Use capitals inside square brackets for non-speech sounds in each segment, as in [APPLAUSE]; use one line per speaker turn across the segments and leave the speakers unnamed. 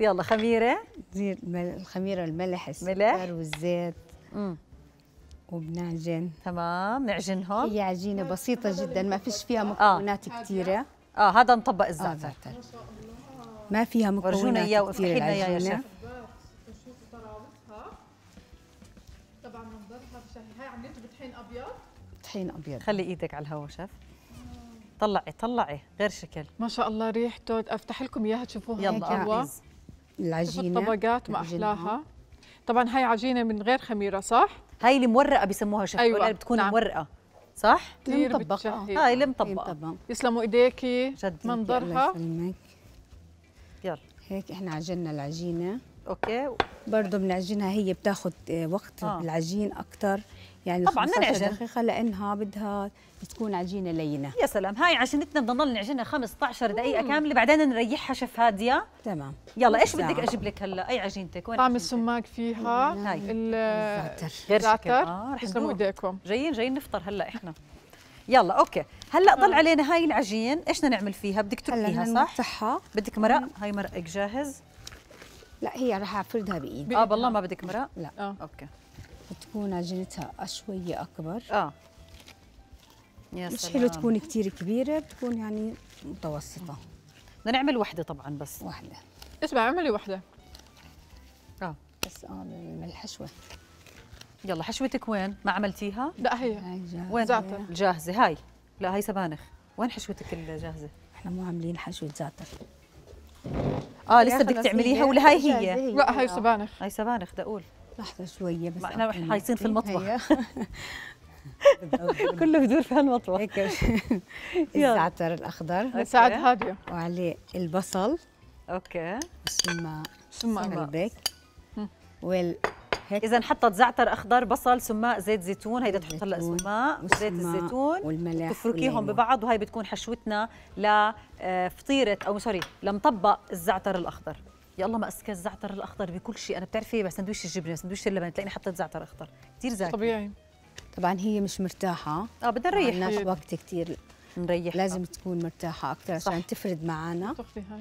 يلا خميره الخميره الملح السكر والزيت وبنعجن تمام نعجنهم هي عجينه بسيطه جدا ما فيش فيها آه. مكونات آه. كثيره اه هذا نطبق الزعتر آه ما فيها مكونات ورجونا اياه وافتحي لنا اياه يا شيف
طبعا بطحين ابيض طحين ابيض خلي ايدك على الهواء شف طلعي طلعي غير شكل ما شاء الله ريحته افتح لكم اياها تشوفوها يلا يعني. العجينه الطبقات ما احلاها آه. طبعا هاي عجينه من غير خميره صح هاي اللي مورقه بسموها شف أيوة. بتكون نعم. مورقه صح كثير المطبقه آه. هاي اللي مطبقه
يسلموا ايديكي منظرها يلا هيك احنا عجننا العجينه اوكي برضه بنعجنها هي بتاخد آه، وقت آه. العجين اكثر يعني طبعا بدنا دقيقة لأنها بدها تكون عجينة لينة يا سلام
هاي عجينتنا بدنا نضل نعجنها 15 دقيقة كاملة
بعدين نريحها شف هادية تمام يلا ايش بدك أجيب لك
هلا أي عجينتك وين طعم السماق فيها هاي الزعتر آه رح يسلموا ايديكم جايين جايين نفطر هلا احنا يلا اوكي هلا ضل آه. علينا هاي العجين ايش بدنا نعمل فيها بدك تركيها صح؟ بدك مرق هاي مرقك جاهز
لا هي راح افردها بايدي اه بالله
ما بدك مرا لا آه. اوكي
تكون عجينتها شوية أكبر اه
يا سلام مش حلو تكون
كثير كبيرة بتكون يعني متوسطة بدنا نعمل وحدة طبعا بس وحدة
اسمع اعملي وحدة اه بس اه الحشوة يلا حشوتك وين؟ ما عملتيها؟ لا هي, هي جاهزة. وين؟ زعتر جاهزة هاي لا هاي سبانخ
وين حشوتك الجاهزة؟ احنا مو عاملين حشوة زعتر اه لسه بدك تعمليها ولا هاي هي؟ لا هاي سبانخ
هاي سبانخ دقول
لحظه شويه بس احنا حيصير في المطبخ
[LAUGHS] كله بدور في هالمطبخ هيك [LAUGHS]
الزعتر الاخضر سعد هاديه وعليه البصل اوكي ثم ثم البيك وال
هيك اذا حطت زعتر اخضر بصل سماق زيت زيتون هيدا تحط هلا سماق وزيت الزيتون
والملح تفركيهم ببعض
وهي بتكون حشوتنا لفطيره آه، او سوري لمطبق الزعتر الاخضر يا الله ما اسكى الزعتر الاخضر بكل شيء انا بتعرفي سندويش الجبنه سندويش اللبن تلاقيني حطيت زعتر اخضر كثير زاكي
طبيعي طبعا هي مش مرتاحه اه بدها نريح عندناش وقت كثير نريح لازم تكون مرتاحه اكثر عشان تفرد معنا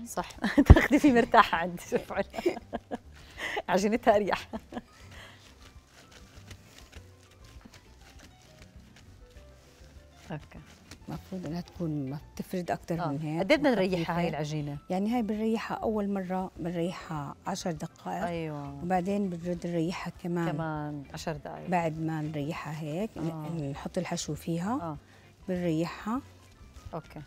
صح [LAUGHS] تاخذي في مرتاحه عندي شوف [LAUGHS] عجينتها اريح اوكي المفروض انها تكون ما بتفرد اكثر آه. من هيك قد ايه بدنا نريحها هاي العجينه؟ يعني هاي بنريحها اول مره بنريحها 10 دقائق ايوه وبعدين بنرد نريحها كمان كمان 10 دقائق بعد ما نريحها هيك آه. نحط الحشو فيها آه. بنريحها اوكي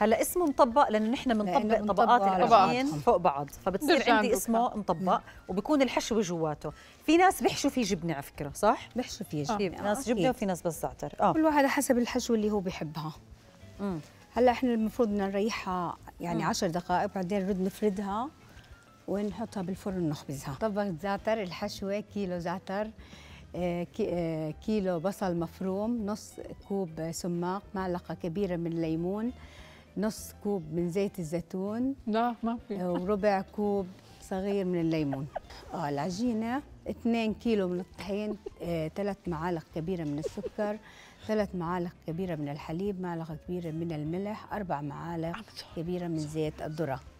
هلا اسمه مطبق لانه نحن بنطبق طبقات العجين فوق
بعض فبتصير عندي اسمه مطبق وبكون الحشوه جواته في ناس بيحشوا فيه جبنه على فكره صح
بيحشوا فيه آه. جبنه في ناس جبنه وفي ناس بس زعتر اه كل واحد حسب الحشوه اللي هو بحبها هلا احنا المفروض بدنا نريحها يعني 10 دقائق بعدين نرد نفردها ونحطها بالفرن ونخبزها طبق زعتر الحشوه كيلو زعتر آه، آه، كيلو بصل مفروم نص كوب سماق معلقه كبيره من الليمون نص كوب من زيت الزيتون
لا ما في
وربع كوب صغير من الليمون اه العجينه 2 كيلو من الطحين آه، ثلاث معالق كبيره من السكر ثلاث معالق كبيره من الحليب معلقه كبيره من الملح اربع معالق كبيره من زيت الذره